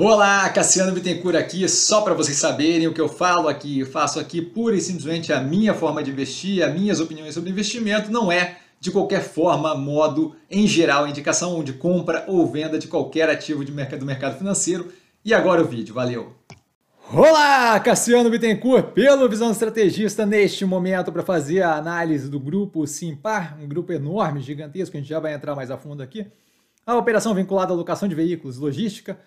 Olá, Cassiano Bittencourt aqui, só para vocês saberem o que eu falo aqui, eu faço aqui pura e simplesmente a minha forma de investir, as minhas opiniões sobre investimento, não é de qualquer forma, modo, em geral, indicação de compra ou venda de qualquer ativo de mercado, do mercado financeiro. E agora o vídeo, valeu! Olá, Cassiano Bittencourt, pelo Visão Estrategista, neste momento para fazer a análise do grupo Simpar, um grupo enorme, gigantesco, a gente já vai entrar mais a fundo aqui. A operação vinculada à locação de veículos, logística,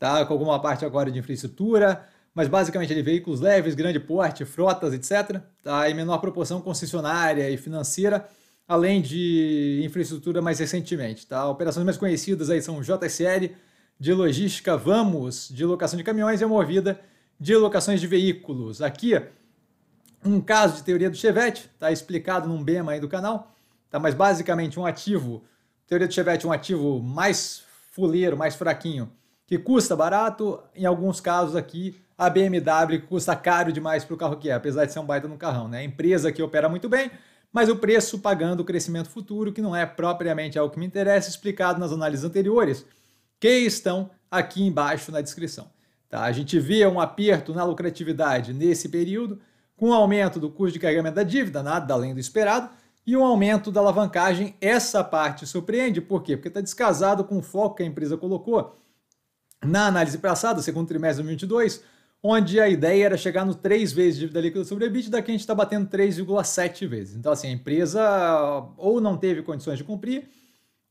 tá? com alguma parte agora de infraestrutura, mas basicamente ele veículos leves, grande porte, frotas, etc. Tá? menor proporção concessionária e financeira, além de infraestrutura mais recentemente. Tá? Operações mais conhecidas aí são o JSL, de logística Vamos, de locação de caminhões e a Movida, de locações de veículos. Aqui, um caso de teoria do Chevette, tá explicado num BEMA aí do canal, tá? mas basicamente um ativo, teoria do Chevette um ativo mais fuleiro, mais fraquinho, que custa barato, em alguns casos aqui a BMW custa caro demais para o carro que é, apesar de ser um baita no carrão, né? A empresa que opera muito bem, mas o preço pagando o crescimento futuro, que não é propriamente algo que me interessa, explicado nas análises anteriores, que estão aqui embaixo na descrição. Tá? A gente via um aperto na lucratividade nesse período, com aumento do custo de carregamento da dívida, nada além do esperado, e um aumento da alavancagem. Essa parte surpreende, por quê? Porque está descasado com o foco que a empresa colocou na análise passada, segundo trimestre de 2022, onde a ideia era chegar no 3 vezes dívida líquida sobre EBITDA, daqui a gente está batendo 3,7 vezes. Então, assim, a empresa ah, ou não teve condições de cumprir,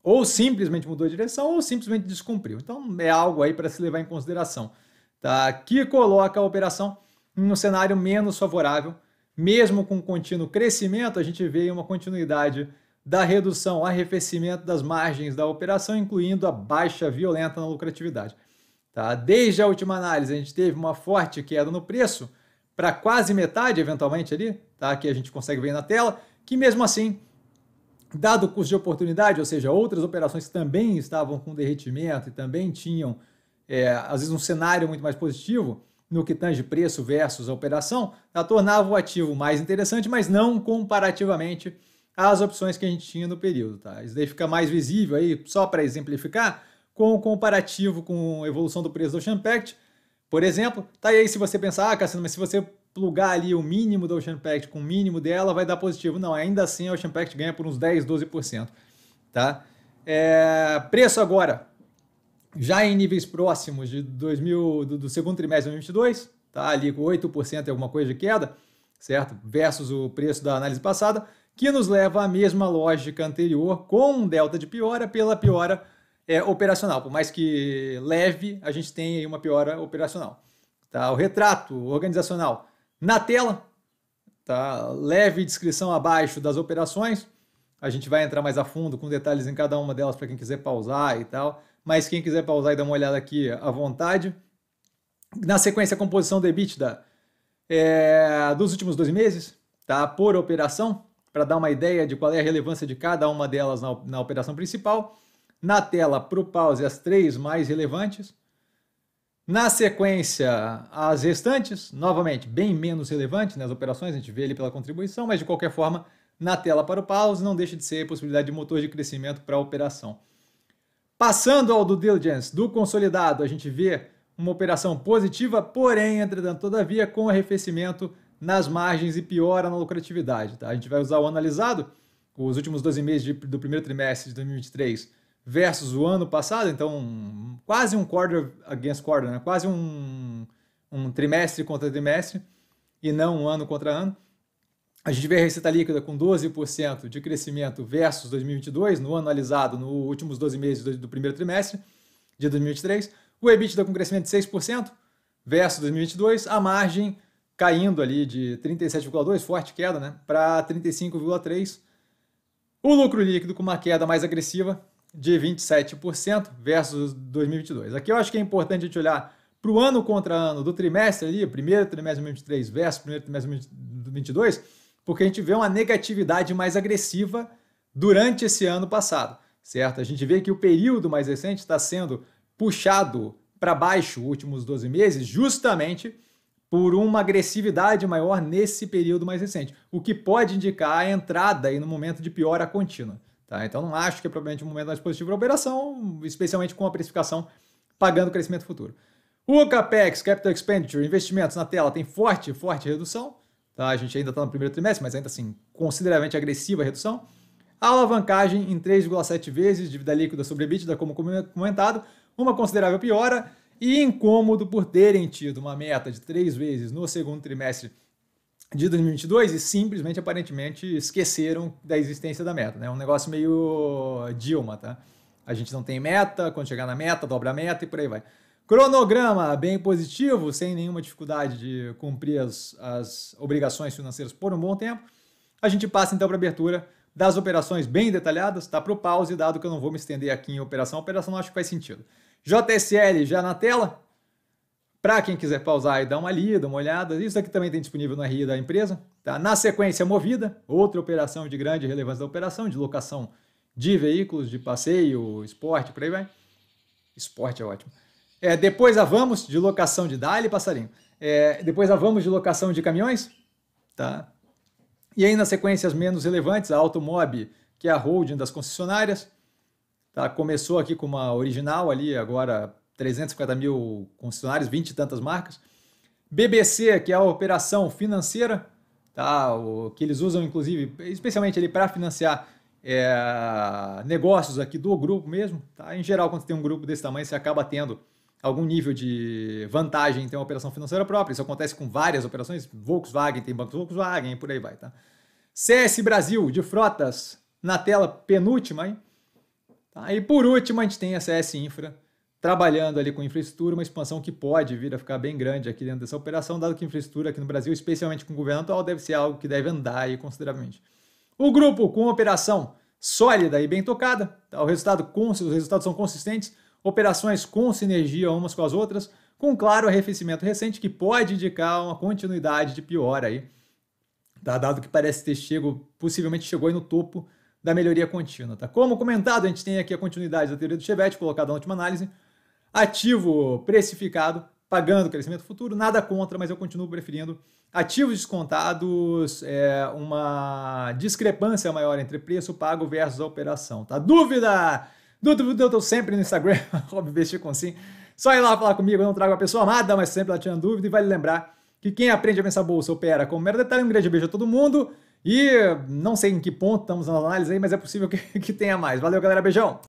ou simplesmente mudou a direção, ou simplesmente descumpriu. Então, é algo aí para se levar em consideração, tá? que coloca a operação em um cenário menos favorável, mesmo com contínuo crescimento, a gente vê uma continuidade da redução, arrefecimento das margens da operação, incluindo a baixa violenta na lucratividade. Tá? Desde a última análise, a gente teve uma forte queda no preço para quase metade, eventualmente, ali, tá? que a gente consegue ver na tela, que mesmo assim, dado o custo de oportunidade, ou seja, outras operações que também estavam com derretimento e também tinham, é, às vezes, um cenário muito mais positivo no que tange preço versus a operação, tá? tornava o ativo mais interessante, mas não comparativamente às opções que a gente tinha no período. Tá? Isso daí fica mais visível aí, só para exemplificar, com o comparativo com a evolução do preço do Ocean Pact, por exemplo, tá aí se você pensar, ah, Cassino, mas se você plugar ali o mínimo do Ocean Pact com o mínimo dela, vai dar positivo. Não, ainda assim o Ocean Pact ganha por uns 10, 12%. Tá? É, preço agora, já em níveis próximos de 2000, do, do segundo trimestre de 2022, tá ali com 8% e alguma coisa de queda, certo? Versus o preço da análise passada, que nos leva à mesma lógica anterior, com um delta de piora pela piora é, operacional. Por mais que leve, a gente tem aí uma piora operacional. Tá? O retrato organizacional na tela, tá? leve descrição abaixo das operações. A gente vai entrar mais a fundo com detalhes em cada uma delas para quem quiser pausar e tal. Mas quem quiser pausar e dar uma olhada aqui à vontade. Na sequência, a composição do EBITDA é, dos últimos dois meses, tá? por operação, para dar uma ideia de qual é a relevância de cada uma delas na, na operação principal. Na tela, para o pause, as três mais relevantes. Na sequência, as restantes, novamente, bem menos relevantes nas né, operações, a gente vê ali pela contribuição, mas de qualquer forma, na tela para o pause, não deixa de ser possibilidade de motor de crescimento para a operação. Passando ao do diligence, do consolidado, a gente vê uma operação positiva, porém, entretanto, todavia, com arrefecimento nas margens e piora na lucratividade. Tá? A gente vai usar o analisado, os últimos 12 meses de, do primeiro trimestre de 2023 versus o ano passado, então quase um quarter against quarter, né? quase um, um trimestre contra trimestre e não um ano contra ano. A gente vê a receita líquida com 12% de crescimento versus 2022, no analisado nos últimos 12 meses do, do primeiro trimestre de 2023. O EBITDA com crescimento de 6% versus 2022. A margem caindo ali de 37,2, forte queda, né, para 35,3. O lucro líquido com uma queda mais agressiva, de 27% versus 2022. Aqui eu acho que é importante a gente olhar para o ano contra ano, do trimestre ali, primeiro trimestre de 2023 versus primeiro trimestre de 2022, porque a gente vê uma negatividade mais agressiva durante esse ano passado, certo? A gente vê que o período mais recente está sendo puxado para baixo, últimos 12 meses, justamente por uma agressividade maior nesse período mais recente, o que pode indicar a entrada aí no momento de piora contínua. Tá? Então não acho que é provavelmente um momento mais positivo para a operação, especialmente com a precificação pagando o crescimento futuro. O CAPEX, Capital Expenditure, investimentos na tela tem forte, forte redução. Tá? A gente ainda está no primeiro trimestre, mas ainda assim, consideravelmente agressiva a redução. A alavancagem em 3,7 vezes, dívida líquida sobre EBITDA, como comentado, uma considerável piora e incômodo por terem tido uma meta de 3 vezes no segundo trimestre de 2022 e simplesmente, aparentemente, esqueceram da existência da meta. Né? É né? um negócio meio Dilma, tá? A gente não tem meta, quando chegar na meta, dobra a meta e por aí vai. Cronograma bem positivo, sem nenhuma dificuldade de cumprir as, as obrigações financeiras por um bom tempo. A gente passa então para a abertura das operações bem detalhadas, tá para o pause, dado que eu não vou me estender aqui em operação. Operação não acho que faz sentido. JSL já na tela, para quem quiser pausar e dar uma lida, uma olhada, isso aqui também tem disponível no RI da empresa. Tá? Na sequência, Movida, outra operação de grande relevância da operação, de locação de veículos, de passeio, esporte, por aí vai. Esporte é ótimo. É, depois a Vamos, de locação de Dali Passarinho. É, depois a Vamos, de locação de caminhões. Tá? E aí, na sequência as menos relevantes, a Automob, que é a holding das concessionárias. Tá? Começou aqui com uma original ali, agora 350 mil concessionários, 20 e tantas marcas. BBC, que é a operação financeira, tá? o, que eles usam, inclusive, especialmente ali para financiar é, negócios aqui do grupo mesmo. Tá? Em geral, quando você tem um grupo desse tamanho, você acaba tendo algum nível de vantagem em ter uma operação financeira própria. Isso acontece com várias operações. Volkswagen tem banco Volkswagen, por aí vai. Tá? CS Brasil, de frotas, na tela penúltima. Hein? Tá? E por último, a gente tem a CS Infra, trabalhando ali com infraestrutura, uma expansão que pode vir a ficar bem grande aqui dentro dessa operação, dado que infraestrutura aqui no Brasil, especialmente com o governo atual deve ser algo que deve andar aí consideravelmente. O grupo com operação sólida e bem tocada, tá? o resultado, os resultados são consistentes, operações com sinergia umas com as outras, com claro arrefecimento recente que pode indicar uma continuidade de piora aí, tá? dado que parece ter chegado, possivelmente chegou aí no topo da melhoria contínua. Tá? Como comentado, a gente tem aqui a continuidade da teoria do Chevette, colocada na última análise, Ativo precificado, pagando crescimento futuro, nada contra, mas eu continuo preferindo ativos descontados, é, uma discrepância maior entre preço pago versus a operação, tá? Dúvida? Dúvida eu tô sempre no Instagram, com sim. Só ir lá falar comigo, eu não trago a pessoa amada, mas sempre lá tinha dúvida e vale lembrar que quem aprende a pensar bolsa opera com mero detalhe. Um grande beijo a todo mundo e não sei em que ponto estamos na análise aí, mas é possível que, que tenha mais. Valeu, galera, beijão!